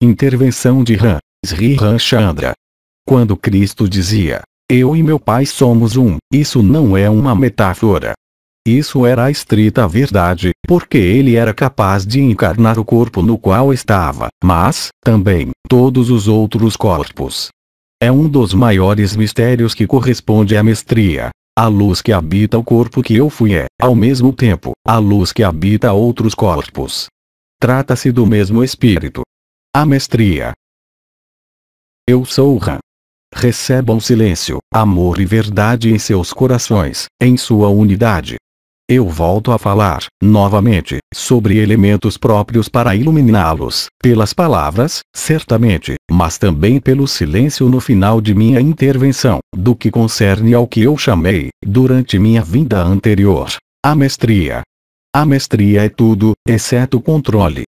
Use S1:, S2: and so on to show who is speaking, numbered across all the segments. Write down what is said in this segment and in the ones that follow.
S1: Intervenção de Ram, Sri Ramchandra. Quando Cristo dizia, eu e meu Pai somos um, isso não é uma metáfora. Isso era a estrita verdade, porque ele era capaz de encarnar o corpo no qual estava, mas, também, todos os outros corpos. É um dos maiores mistérios que corresponde à mestria. A luz que habita o corpo que eu fui é, ao mesmo tempo, a luz que habita outros corpos. Trata-se do mesmo espírito, a mestria. Eu sou Ra. Recebam silêncio, amor e verdade em seus corações, em sua unidade. Eu volto a falar, novamente, sobre elementos próprios para iluminá-los, pelas palavras, certamente, mas também pelo silêncio no final de minha intervenção, do que concerne ao que eu chamei, durante minha vinda anterior, a mestria. A mestria é tudo, exceto o controle,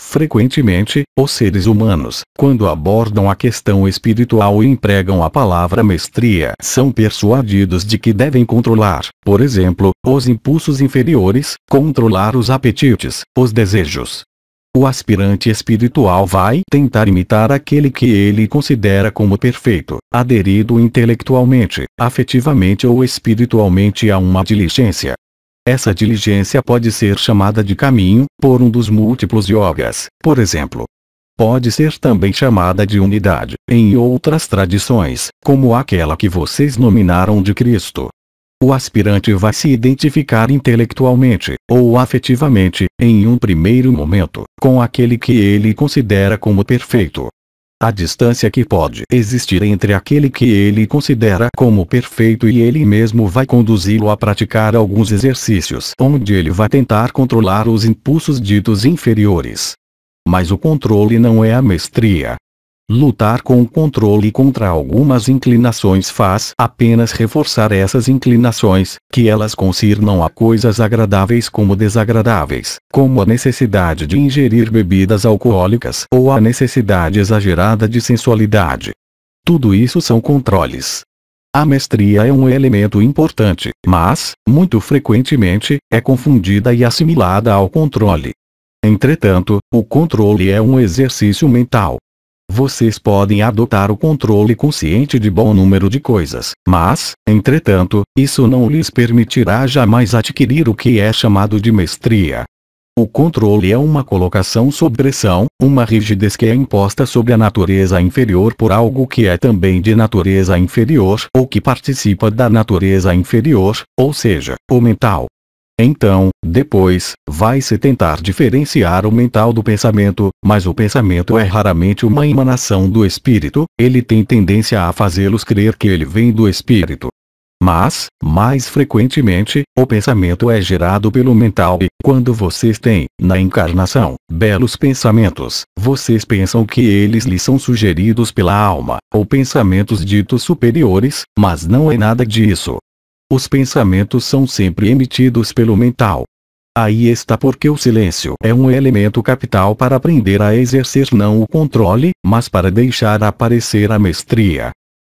S1: Frequentemente, os seres humanos, quando abordam a questão espiritual e empregam a palavra mestria, são persuadidos de que devem controlar, por exemplo, os impulsos inferiores, controlar os apetites, os desejos. O aspirante espiritual vai tentar imitar aquele que ele considera como perfeito, aderido intelectualmente, afetivamente ou espiritualmente a uma diligência, essa diligência pode ser chamada de caminho, por um dos múltiplos yogas, por exemplo. Pode ser também chamada de unidade, em outras tradições, como aquela que vocês nominaram de Cristo. O aspirante vai se identificar intelectualmente, ou afetivamente, em um primeiro momento, com aquele que ele considera como perfeito, a distância que pode existir entre aquele que ele considera como perfeito e ele mesmo vai conduzi-lo a praticar alguns exercícios onde ele vai tentar controlar os impulsos ditos inferiores. Mas o controle não é a mestria, Lutar com o controle contra algumas inclinações faz apenas reforçar essas inclinações, que elas consignam a coisas agradáveis como desagradáveis, como a necessidade de ingerir bebidas alcoólicas ou a necessidade exagerada de sensualidade. Tudo isso são controles. A mestria é um elemento importante, mas, muito frequentemente, é confundida e assimilada ao controle. Entretanto, o controle é um exercício mental, vocês podem adotar o controle consciente de bom número de coisas, mas, entretanto, isso não lhes permitirá jamais adquirir o que é chamado de mestria. O controle é uma colocação sob pressão, uma rigidez que é imposta sobre a natureza inferior por algo que é também de natureza inferior ou que participa da natureza inferior, ou seja, o mental. Então, depois, vai-se tentar diferenciar o mental do pensamento, mas o pensamento é raramente uma emanação do espírito, ele tem tendência a fazê-los crer que ele vem do espírito. Mas, mais frequentemente, o pensamento é gerado pelo mental e, quando vocês têm, na encarnação, belos pensamentos, vocês pensam que eles lhes são sugeridos pela alma, ou pensamentos ditos superiores, mas não é nada disso. Os pensamentos são sempre emitidos pelo mental. Aí está porque o silêncio é um elemento capital para aprender a exercer não o controle, mas para deixar aparecer a mestria.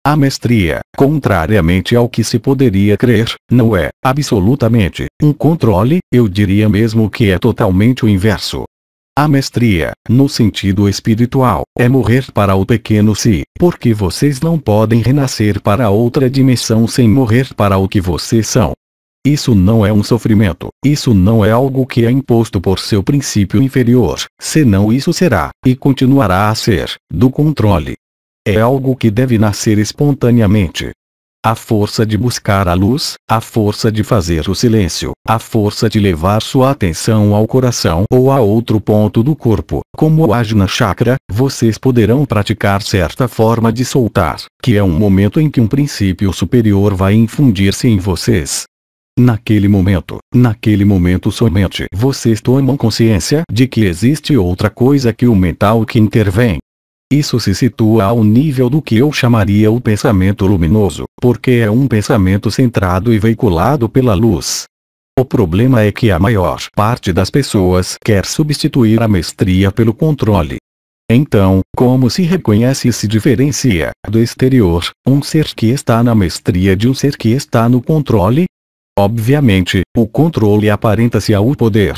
S1: A mestria, contrariamente ao que se poderia crer, não é, absolutamente, um controle, eu diria mesmo que é totalmente o inverso. A mestria, no sentido espiritual, é morrer para o pequeno si, porque vocês não podem renascer para outra dimensão sem morrer para o que vocês são. Isso não é um sofrimento, isso não é algo que é imposto por seu princípio inferior, senão isso será, e continuará a ser, do controle. É algo que deve nascer espontaneamente, a força de buscar a luz, a força de fazer o silêncio, a força de levar sua atenção ao coração ou a outro ponto do corpo, como o Ajna Chakra, vocês poderão praticar certa forma de soltar, que é um momento em que um princípio superior vai infundir-se em vocês. Naquele momento, naquele momento somente vocês tomam consciência de que existe outra coisa que o mental que intervém, isso se situa ao nível do que eu chamaria o pensamento luminoso, porque é um pensamento centrado e veiculado pela luz. O problema é que a maior parte das pessoas quer substituir a mestria pelo controle. Então, como se reconhece e se diferencia do exterior um ser que está na mestria de um ser que está no controle? Obviamente, o controle aparenta-se ao poder,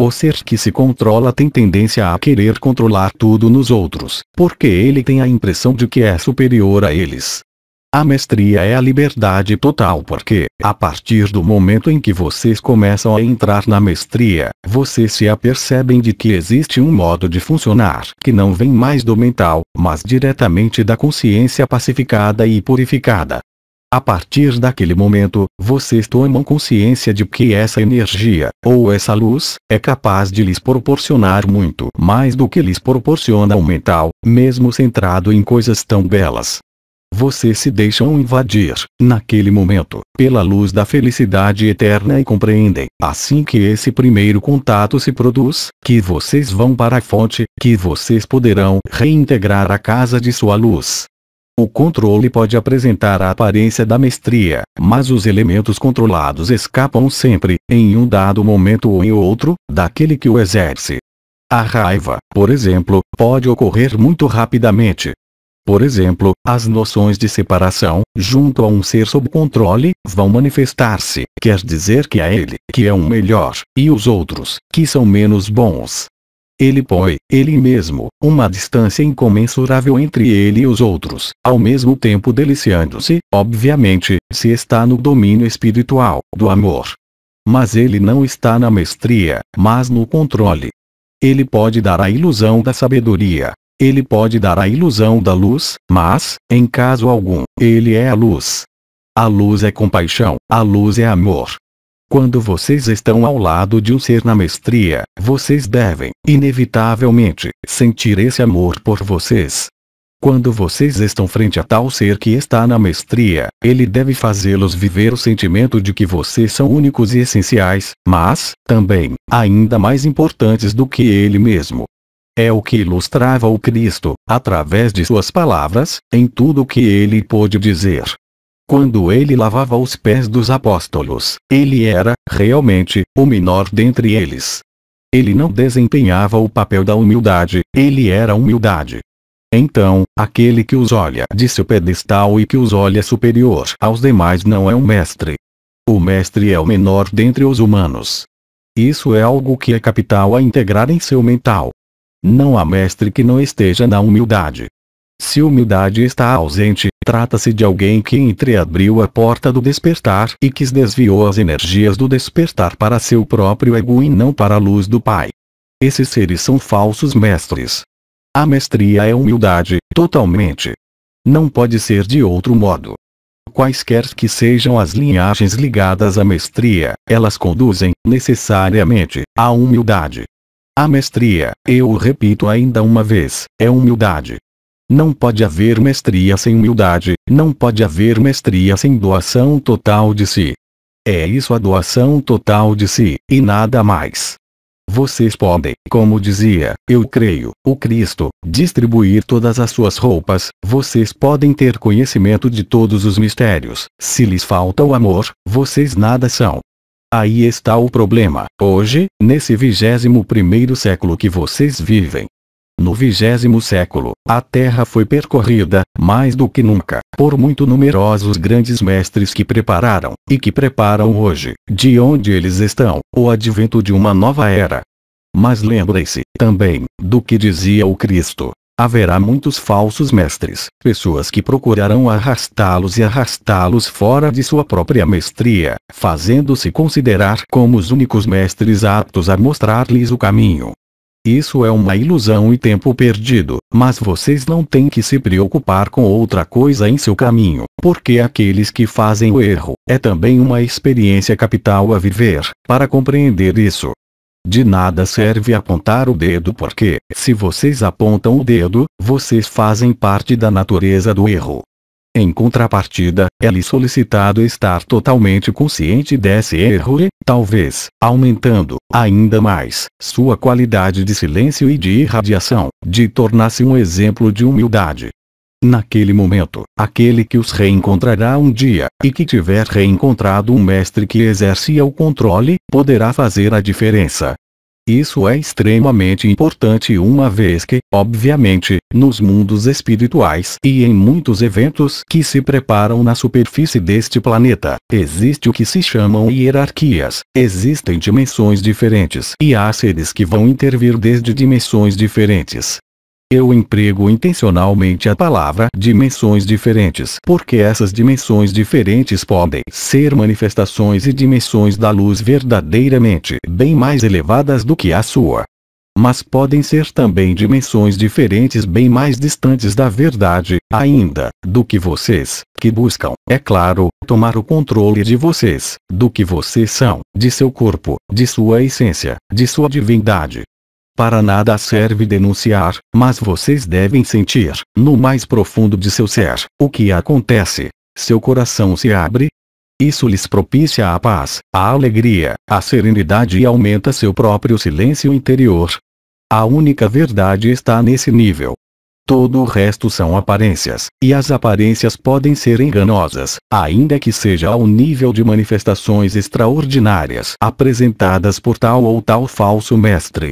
S1: o ser que se controla tem tendência a querer controlar tudo nos outros, porque ele tem a impressão de que é superior a eles. A mestria é a liberdade total porque, a partir do momento em que vocês começam a entrar na mestria, vocês se apercebem de que existe um modo de funcionar que não vem mais do mental, mas diretamente da consciência pacificada e purificada. A partir daquele momento, vocês tomam consciência de que essa energia, ou essa luz, é capaz de lhes proporcionar muito mais do que lhes proporciona o mental, mesmo centrado em coisas tão belas. Vocês se deixam invadir, naquele momento, pela luz da felicidade eterna e compreendem, assim que esse primeiro contato se produz, que vocês vão para a fonte, que vocês poderão reintegrar a casa de sua luz, o controle pode apresentar a aparência da mestria, mas os elementos controlados escapam sempre, em um dado momento ou em outro, daquele que o exerce. A raiva, por exemplo, pode ocorrer muito rapidamente. Por exemplo, as noções de separação, junto a um ser sob controle, vão manifestar-se, quer dizer que é ele, que é um melhor, e os outros, que são menos bons, ele põe, ele mesmo, uma distância incomensurável entre ele e os outros, ao mesmo tempo deliciando-se, obviamente, se está no domínio espiritual, do amor. Mas ele não está na mestria, mas no controle. Ele pode dar a ilusão da sabedoria. Ele pode dar a ilusão da luz, mas, em caso algum, ele é a luz. A luz é compaixão, a luz é amor, quando vocês estão ao lado de um ser na mestria, vocês devem, inevitavelmente, sentir esse amor por vocês. Quando vocês estão frente a tal ser que está na mestria, ele deve fazê-los viver o sentimento de que vocês são únicos e essenciais, mas, também, ainda mais importantes do que ele mesmo. É o que ilustrava o Cristo, através de suas palavras, em tudo o que ele pôde dizer. Quando ele lavava os pés dos apóstolos, ele era, realmente, o menor dentre eles. Ele não desempenhava o papel da humildade, ele era humildade. Então, aquele que os olha de seu pedestal e que os olha superior aos demais não é um mestre. O mestre é o menor dentre os humanos. Isso é algo que é capital a integrar em seu mental. Não há mestre que não esteja na humildade. Se humildade está ausente, trata-se de alguém que entreabriu a porta do despertar e que desviou as energias do despertar para seu próprio ego e não para a luz do Pai. Esses seres são falsos mestres. A mestria é humildade, totalmente. Não pode ser de outro modo. Quaisquer que sejam as linhagens ligadas à mestria, elas conduzem, necessariamente, à humildade. A mestria, eu repito ainda uma vez, é humildade. Não pode haver mestria sem humildade, não pode haver mestria sem doação total de si. É isso a doação total de si, e nada mais. Vocês podem, como dizia, eu creio, o Cristo, distribuir todas as suas roupas, vocês podem ter conhecimento de todos os mistérios, se lhes falta o amor, vocês nada são. Aí está o problema, hoje, nesse 21 primeiro século que vocês vivem, no vigésimo século, a Terra foi percorrida, mais do que nunca, por muito numerosos grandes mestres que prepararam, e que preparam hoje, de onde eles estão, o advento de uma nova era. Mas lembrem-se, também, do que dizia o Cristo. Haverá muitos falsos mestres, pessoas que procurarão arrastá-los e arrastá-los fora de sua própria mestria, fazendo-se considerar como os únicos mestres aptos a mostrar-lhes o caminho, isso é uma ilusão e tempo perdido, mas vocês não têm que se preocupar com outra coisa em seu caminho, porque aqueles que fazem o erro, é também uma experiência capital a viver, para compreender isso. De nada serve apontar o dedo porque, se vocês apontam o dedo, vocês fazem parte da natureza do erro. Em contrapartida, é lhe solicitado estar totalmente consciente desse erro e, talvez, aumentando, ainda mais, sua qualidade de silêncio e de irradiação, de tornar-se um exemplo de humildade. Naquele momento, aquele que os reencontrará um dia, e que tiver reencontrado um mestre que exercia o controle, poderá fazer a diferença, isso é extremamente importante uma vez que, obviamente, nos mundos espirituais e em muitos eventos que se preparam na superfície deste planeta, existe o que se chamam hierarquias, existem dimensões diferentes e há seres que vão intervir desde dimensões diferentes, eu emprego intencionalmente a palavra dimensões diferentes porque essas dimensões diferentes podem ser manifestações e dimensões da luz verdadeiramente bem mais elevadas do que a sua. Mas podem ser também dimensões diferentes bem mais distantes da verdade, ainda, do que vocês, que buscam, é claro, tomar o controle de vocês, do que vocês são, de seu corpo, de sua essência, de sua divindade, para nada serve denunciar, mas vocês devem sentir, no mais profundo de seu ser, o que acontece. Seu coração se abre, isso lhes propicia a paz, a alegria, a serenidade e aumenta seu próprio silêncio interior. A única verdade está nesse nível. Todo o resto são aparências, e as aparências podem ser enganosas, ainda que seja ao nível de manifestações extraordinárias apresentadas por tal ou tal falso mestre.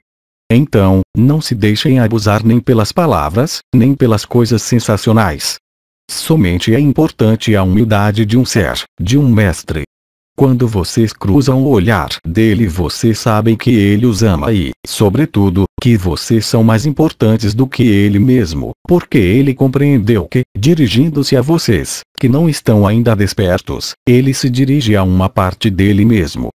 S1: Então, não se deixem abusar nem pelas palavras, nem pelas coisas sensacionais. Somente é importante a humildade de um ser, de um mestre. Quando vocês cruzam o olhar dele vocês sabem que ele os ama e, sobretudo, que vocês são mais importantes do que ele mesmo, porque ele compreendeu que, dirigindo-se a vocês, que não estão ainda despertos, ele se dirige a uma parte dele mesmo,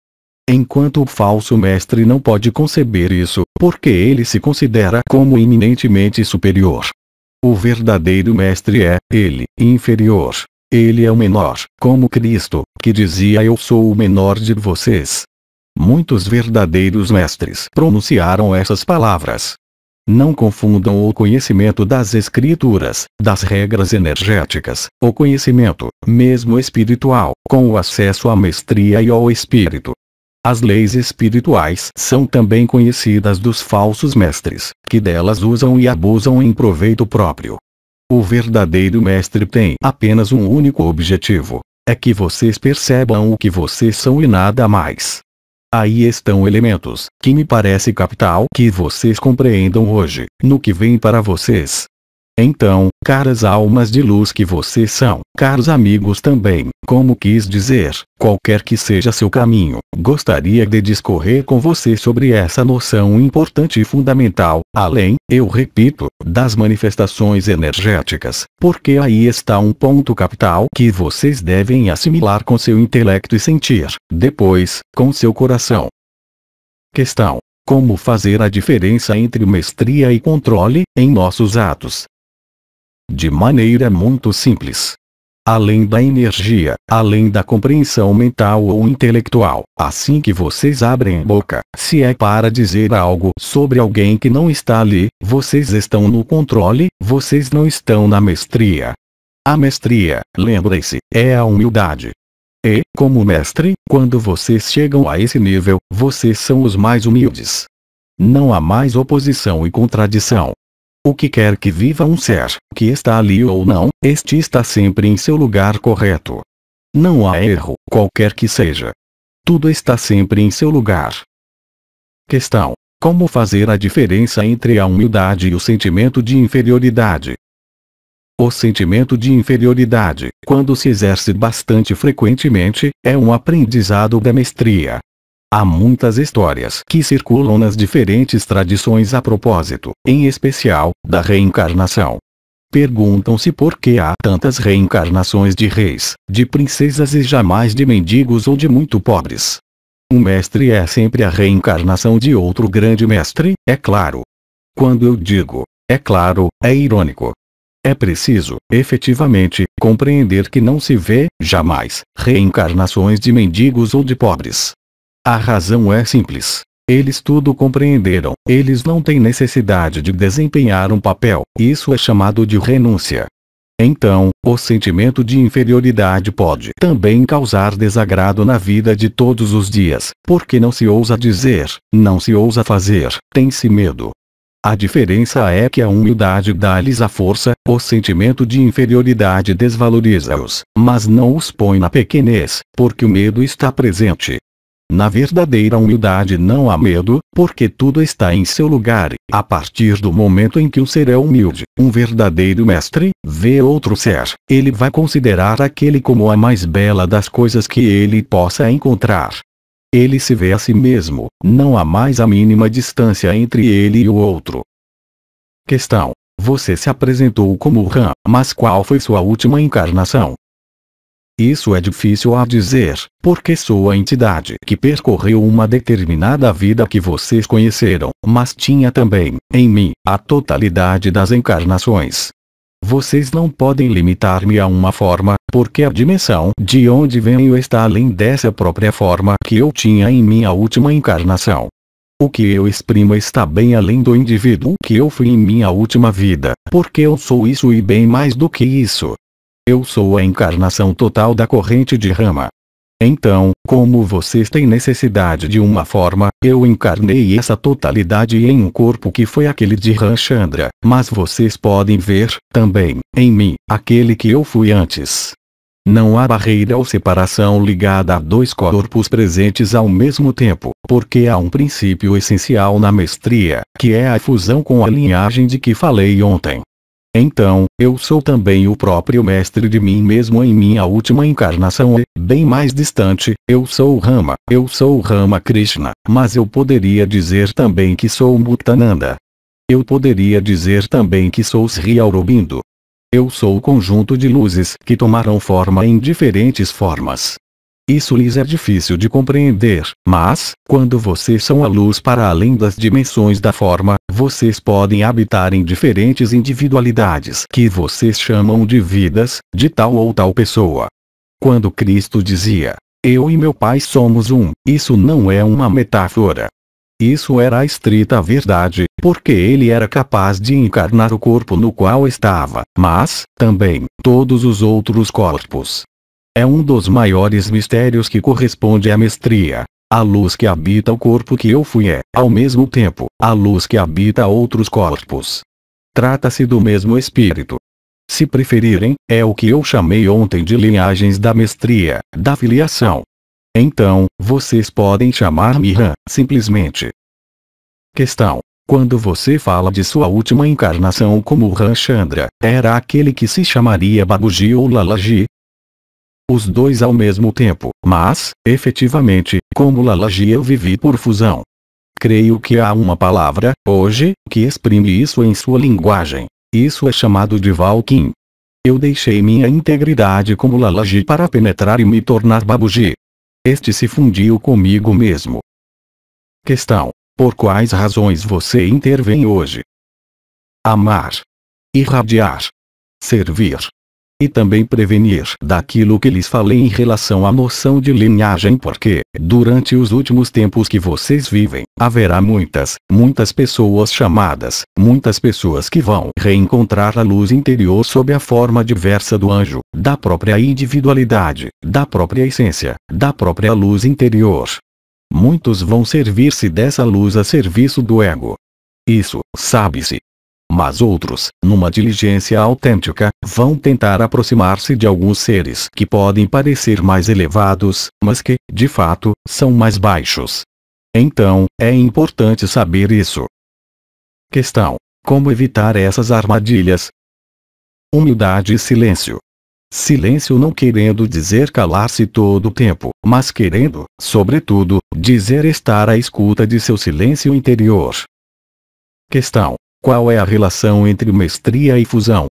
S1: Enquanto o falso mestre não pode conceber isso, porque ele se considera como eminentemente superior. O verdadeiro mestre é, ele, inferior. Ele é o menor, como Cristo, que dizia eu sou o menor de vocês. Muitos verdadeiros mestres pronunciaram essas palavras. Não confundam o conhecimento das escrituras, das regras energéticas, o conhecimento, mesmo espiritual, com o acesso à mestria e ao espírito. As leis espirituais são também conhecidas dos falsos mestres, que delas usam e abusam em proveito próprio. O verdadeiro mestre tem apenas um único objetivo: é que vocês percebam o que vocês são e nada mais. Aí estão elementos que me parece capital que vocês compreendam hoje, no que vem para vocês. Então, caras almas de luz que vocês são, caros amigos também, como quis dizer, qualquer que seja seu caminho, gostaria de discorrer com você sobre essa noção importante e fundamental, além, eu repito, das manifestações energéticas, porque aí está um ponto capital que vocês devem assimilar com seu intelecto e sentir, depois, com seu coração. Questão como fazer a diferença entre mestria e controle, em nossos atos, de maneira muito simples. Além da energia, além da compreensão mental ou intelectual, assim que vocês abrem boca, se é para dizer algo sobre alguém que não está ali, vocês estão no controle, vocês não estão na mestria. A mestria, lembrem-se, é a humildade. E, como mestre, quando vocês chegam a esse nível, vocês são os mais humildes. Não há mais oposição e contradição. O que quer que viva um ser, que está ali ou não, este está sempre em seu lugar correto. Não há erro, qualquer que seja. Tudo está sempre em seu lugar. Questão: Como fazer a diferença entre a humildade e o sentimento de inferioridade? O sentimento de inferioridade, quando se exerce bastante frequentemente, é um aprendizado da mestria, Há muitas histórias que circulam nas diferentes tradições a propósito, em especial, da reencarnação. Perguntam-se por que há tantas reencarnações de reis, de princesas e jamais de mendigos ou de muito pobres. Um mestre é sempre a reencarnação de outro grande mestre, é claro. Quando eu digo, é claro, é irônico. É preciso, efetivamente, compreender que não se vê, jamais, reencarnações de mendigos ou de pobres. A razão é simples. Eles tudo compreenderam. Eles não têm necessidade de desempenhar um papel. Isso é chamado de renúncia. Então, o sentimento de inferioridade pode também causar desagrado na vida de todos os dias, porque não se ousa dizer, não se ousa fazer, tem-se medo. A diferença é que a humildade dá-lhes a força, o sentimento de inferioridade desvaloriza-os, mas não os põe na pequenez, porque o medo está presente, na verdadeira humildade não há medo, porque tudo está em seu lugar. A partir do momento em que um ser é humilde, um verdadeiro mestre, vê outro ser, ele vai considerar aquele como a mais bela das coisas que ele possa encontrar. Ele se vê a si mesmo, não há mais a mínima distância entre ele e o outro. Questão: Você se apresentou como Ram, mas qual foi sua última encarnação? Isso é difícil a dizer, porque sou a entidade que percorreu uma determinada vida que vocês conheceram, mas tinha também, em mim, a totalidade das encarnações. Vocês não podem limitar-me a uma forma, porque a dimensão de onde venho está além dessa própria forma que eu tinha em minha última encarnação. O que eu exprimo está bem além do indivíduo que eu fui em minha última vida, porque eu sou isso e bem mais do que isso. Eu sou a encarnação total da corrente de rama. Então, como vocês têm necessidade de uma forma, eu encarnei essa totalidade em um corpo que foi aquele de Ramchandra, mas vocês podem ver, também, em mim, aquele que eu fui antes. Não há barreira ou separação ligada a dois corpos presentes ao mesmo tempo, porque há um princípio essencial na mestria, que é a fusão com a linhagem de que falei ontem. Então, eu sou também o próprio mestre de mim mesmo em minha última encarnação e, bem mais distante, eu sou Rama, eu sou Rama Krishna, mas eu poderia dizer também que sou Mutananda. Eu poderia dizer também que sou Sri Aurobindo. Eu sou o conjunto de luzes que tomarão forma em diferentes formas. Isso lhes é difícil de compreender, mas, quando vocês são a luz para além das dimensões da forma, vocês podem habitar em diferentes individualidades que vocês chamam de vidas, de tal ou tal pessoa. Quando Cristo dizia, eu e meu Pai somos um, isso não é uma metáfora. Isso era a estrita verdade, porque ele era capaz de encarnar o corpo no qual estava, mas, também, todos os outros corpos. É um dos maiores mistérios que corresponde à mestria. A luz que habita o corpo que eu fui é, ao mesmo tempo, a luz que habita outros corpos. Trata-se do mesmo espírito. Se preferirem, é o que eu chamei ontem de linhagens da mestria, da filiação. Então, vocês podem chamar-me Ram, simplesmente. Questão. Quando você fala de sua última encarnação como Chandra, era aquele que se chamaria Babuji ou Lalaji, os dois ao mesmo tempo, mas, efetivamente, como Lalaji eu vivi por fusão. Creio que há uma palavra, hoje, que exprime isso em sua linguagem. Isso é chamado de Valkin. Eu deixei minha integridade como Lalaji para penetrar e me tornar Babuji. Este se fundiu comigo mesmo. Questão. Por quais razões você intervém hoje? Amar. Irradiar. Servir e também prevenir daquilo que lhes falei em relação à noção de linhagem porque, durante os últimos tempos que vocês vivem, haverá muitas, muitas pessoas chamadas, muitas pessoas que vão reencontrar a luz interior sob a forma diversa do anjo, da própria individualidade, da própria essência, da própria luz interior. Muitos vão servir-se dessa luz a serviço do ego. Isso, sabe-se, mas outros, numa diligência autêntica, vão tentar aproximar-se de alguns seres que podem parecer mais elevados, mas que, de fato, são mais baixos. Então, é importante saber isso. Questão: Como evitar essas armadilhas? Humildade e silêncio. Silêncio não querendo dizer calar-se todo o tempo, mas querendo, sobretudo, dizer estar à escuta de seu silêncio interior. Questão: qual é a relação entre mestria e fusão?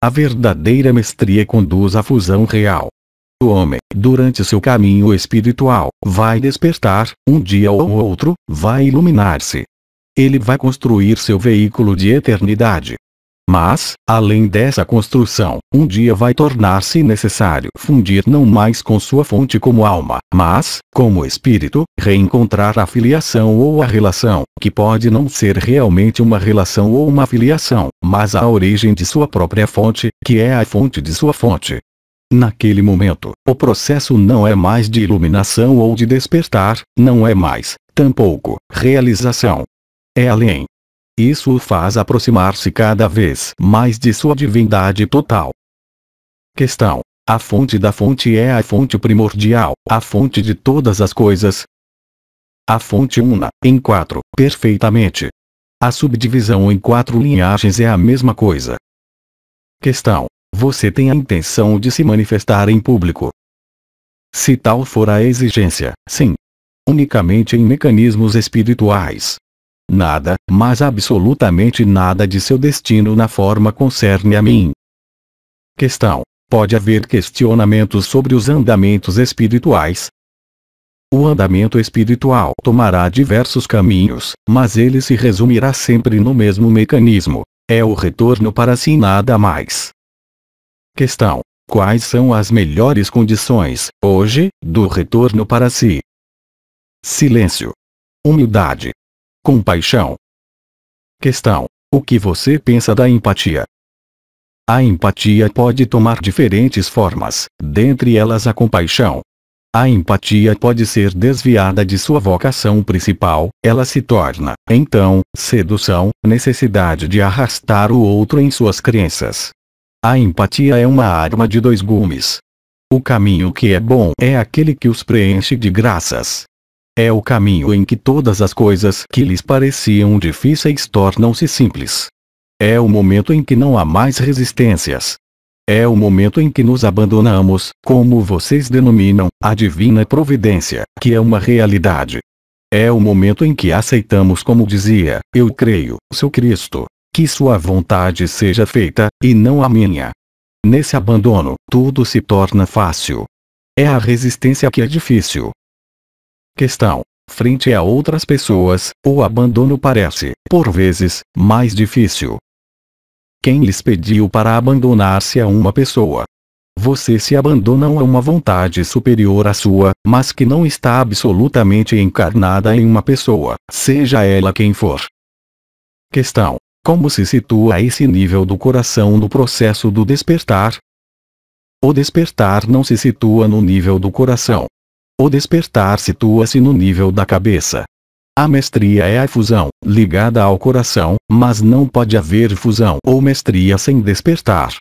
S1: A verdadeira mestria conduz à fusão real. O homem, durante seu caminho espiritual, vai despertar, um dia ou outro, vai iluminar-se. Ele vai construir seu veículo de eternidade. Mas, além dessa construção, um dia vai tornar-se necessário fundir não mais com sua fonte como alma, mas, como espírito, reencontrar a filiação ou a relação, que pode não ser realmente uma relação ou uma filiação, mas a origem de sua própria fonte, que é a fonte de sua fonte. Naquele momento, o processo não é mais de iluminação ou de despertar, não é mais, tampouco, realização. É além, isso o faz aproximar-se cada vez mais de sua divindade total. Questão. A fonte da fonte é a fonte primordial, a fonte de todas as coisas. A fonte una, em quatro, perfeitamente. A subdivisão em quatro linhagens é a mesma coisa. Questão. Você tem a intenção de se manifestar em público? Se tal for a exigência, sim. Unicamente em mecanismos espirituais, nada, mas absolutamente nada de seu destino na forma concerne a mim. Questão: Pode haver questionamentos sobre os andamentos espirituais? O andamento espiritual tomará diversos caminhos, mas ele se resumirá sempre no mesmo mecanismo. É o retorno para si nada mais. Questão: Quais são as melhores condições, hoje, do retorno para si? Silêncio. Humildade, Compaixão. Questão: O que você pensa da empatia? A empatia pode tomar diferentes formas, dentre elas a compaixão. A empatia pode ser desviada de sua vocação principal, ela se torna, então, sedução, necessidade de arrastar o outro em suas crenças. A empatia é uma arma de dois gumes. O caminho que é bom é aquele que os preenche de graças, é o caminho em que todas as coisas que lhes pareciam difíceis tornam-se simples. É o momento em que não há mais resistências. É o momento em que nos abandonamos, como vocês denominam, à divina providência, que é uma realidade. É o momento em que aceitamos como dizia, eu creio, seu Cristo, que sua vontade seja feita, e não a minha. Nesse abandono, tudo se torna fácil. É a resistência que é difícil, questão. Frente a outras pessoas, o abandono parece, por vezes, mais difícil. Quem lhes pediu para abandonar-se a uma pessoa? Vocês se abandonam a uma vontade superior à sua, mas que não está absolutamente encarnada em uma pessoa, seja ela quem for. Questão: Como se situa esse nível do coração no processo do despertar? O despertar não se situa no nível do coração, o despertar situa-se no nível da cabeça. A mestria é a fusão, ligada ao coração, mas não pode haver fusão ou mestria sem despertar.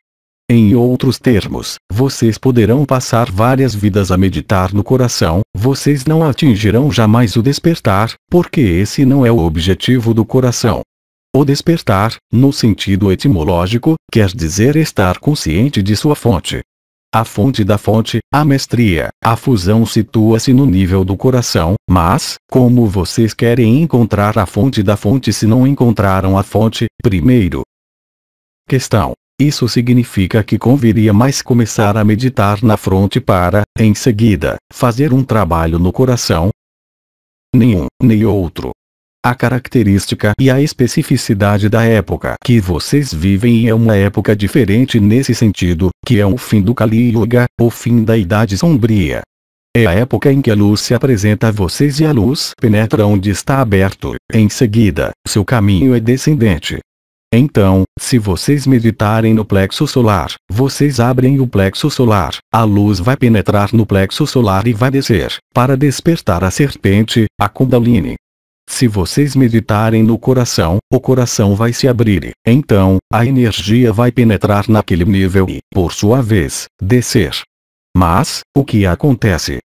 S1: Em outros termos, vocês poderão passar várias vidas a meditar no coração, vocês não atingirão jamais o despertar, porque esse não é o objetivo do coração. O despertar, no sentido etimológico, quer dizer estar consciente de sua fonte, a fonte da fonte, a mestria. A fusão situa-se no nível do coração, mas, como vocês querem encontrar a fonte da fonte se não encontraram a fonte, primeiro? Questão. Isso significa que conviria mais começar a meditar na fronte para, em seguida, fazer um trabalho no coração? Nenhum, nem outro a característica e a especificidade da época que vocês vivem é uma época diferente nesse sentido, que é o fim do Kali Yuga, o fim da Idade Sombria. É a época em que a luz se apresenta a vocês e a luz penetra onde está aberto. Em seguida, seu caminho é descendente. Então, se vocês meditarem no plexo solar, vocês abrem o plexo solar, a luz vai penetrar no plexo solar e vai descer, para despertar a serpente, a Kundalini. Se vocês meditarem no coração, o coração vai se abrir, então, a energia vai penetrar naquele nível e, por sua vez, descer. Mas, o que acontece?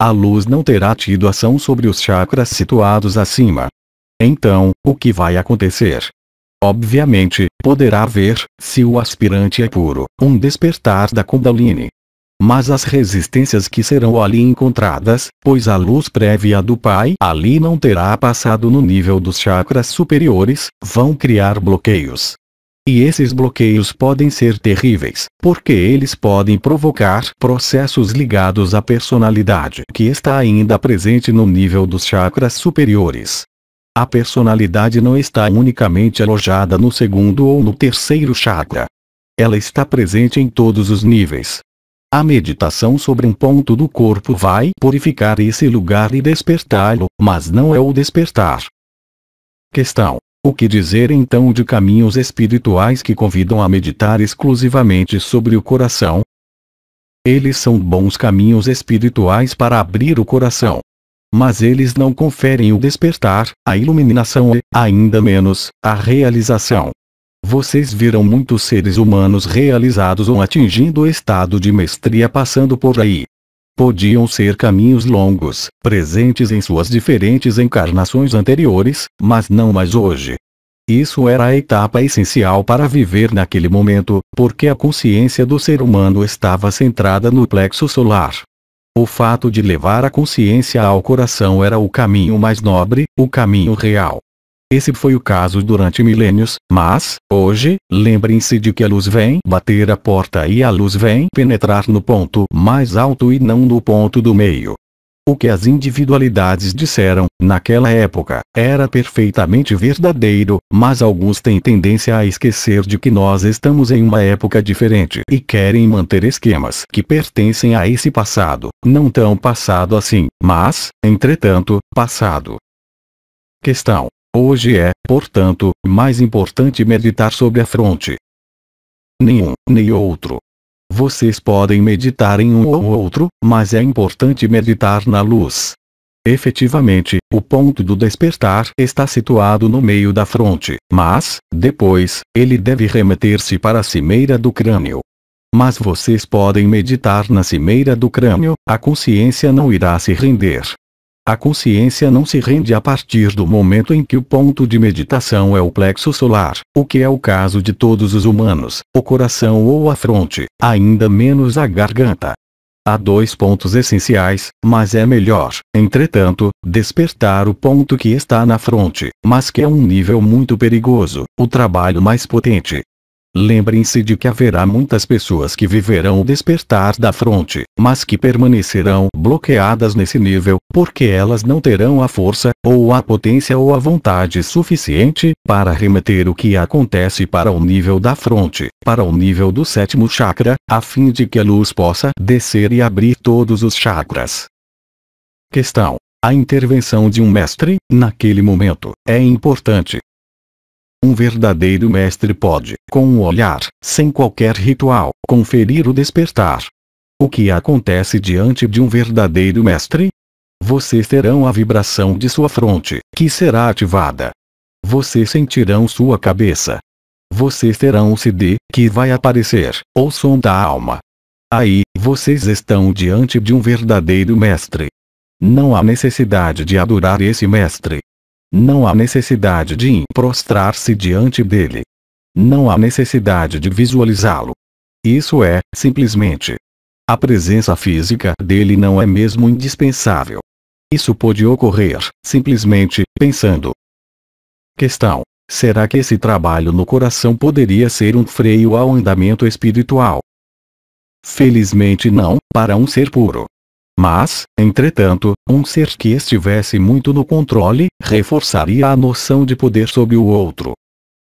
S1: A luz não terá tido ação sobre os chakras situados acima. Então, o que vai acontecer? Obviamente, poderá haver, se o aspirante é puro, um despertar da Kundalini, mas as resistências que serão ali encontradas, pois a luz prévia do Pai ali não terá passado no nível dos chakras superiores, vão criar bloqueios. E esses bloqueios podem ser terríveis, porque eles podem provocar processos ligados à personalidade que está ainda presente no nível dos chakras superiores. A personalidade não está unicamente alojada no segundo ou no terceiro chakra. Ela está presente em todos os níveis, a meditação sobre um ponto do corpo vai purificar esse lugar e despertá-lo, mas não é o despertar. Questão: O que dizer então de caminhos espirituais que convidam a meditar exclusivamente sobre o coração? Eles são bons caminhos espirituais para abrir o coração. Mas eles não conferem o despertar, a iluminação e, ainda menos, a realização. Vocês viram muitos seres humanos realizados ou atingindo o estado de mestria passando por aí. Podiam ser caminhos longos, presentes em suas diferentes encarnações anteriores, mas não mais hoje. Isso era a etapa essencial para viver naquele momento, porque a consciência do ser humano estava centrada no plexo solar. O fato de levar a consciência ao coração era o caminho mais nobre, o caminho real. Esse foi o caso durante milênios, mas, hoje, lembrem-se de que a luz vem bater a porta e a luz vem penetrar no ponto mais alto e não no ponto do meio. O que as individualidades disseram, naquela época, era perfeitamente verdadeiro, mas alguns têm tendência a esquecer de que nós estamos em uma época diferente e querem manter esquemas que pertencem a esse passado, não tão passado assim, mas, entretanto, passado. Questão Hoje é, portanto, mais importante meditar sobre a fronte. Nenhum, nem outro. Vocês podem meditar em um ou outro, mas é importante meditar na luz. Efetivamente, o ponto do despertar está situado no meio da fronte, mas, depois, ele deve remeter-se para a cimeira do crânio. Mas vocês podem meditar na cimeira do crânio, a consciência não irá se render. A consciência não se rende a partir do momento em que o ponto de meditação é o plexo solar, o que é o caso de todos os humanos, o coração ou a fronte, ainda menos a garganta. Há dois pontos essenciais, mas é melhor, entretanto, despertar o ponto que está na fronte, mas que é um nível muito perigoso, o trabalho mais potente, Lembrem-se de que haverá muitas pessoas que viverão o despertar da fronte, mas que permanecerão bloqueadas nesse nível, porque elas não terão a força, ou a potência ou a vontade suficiente, para remeter o que acontece para o nível da fronte, para o nível do sétimo chakra, a fim de que a luz possa descer e abrir todos os chakras. Questão. A intervenção de um mestre, naquele momento, é importante, um verdadeiro mestre pode, com um olhar, sem qualquer ritual, conferir o despertar. O que acontece diante de um verdadeiro mestre? Vocês terão a vibração de sua fronte, que será ativada. Vocês sentirão sua cabeça. Vocês terão o CD, que vai aparecer, ou som da alma. Aí, vocês estão diante de um verdadeiro mestre. Não há necessidade de adorar esse mestre, não há necessidade de prostrar-se diante dele. Não há necessidade de visualizá-lo. Isso é, simplesmente. A presença física dele não é mesmo indispensável. Isso pode ocorrer, simplesmente, pensando. Questão: será que esse trabalho no coração poderia ser um freio ao andamento espiritual? Felizmente não, para um ser puro. Mas, entretanto, um ser que estivesse muito no controle, reforçaria a noção de poder sobre o outro.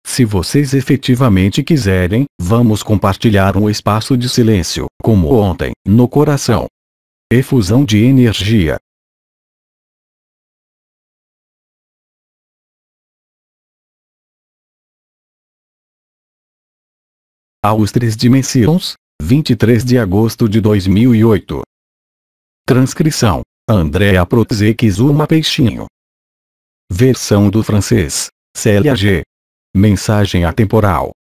S1: Se vocês efetivamente quiserem, vamos compartilhar um espaço de silêncio, como ontem, no coração. Efusão de energia. Aos Três Dimensões, 23 de agosto de 2008. Transcrição: Andréa Zuma Peixinho. Versão do francês: Célia G. Mensagem atemporal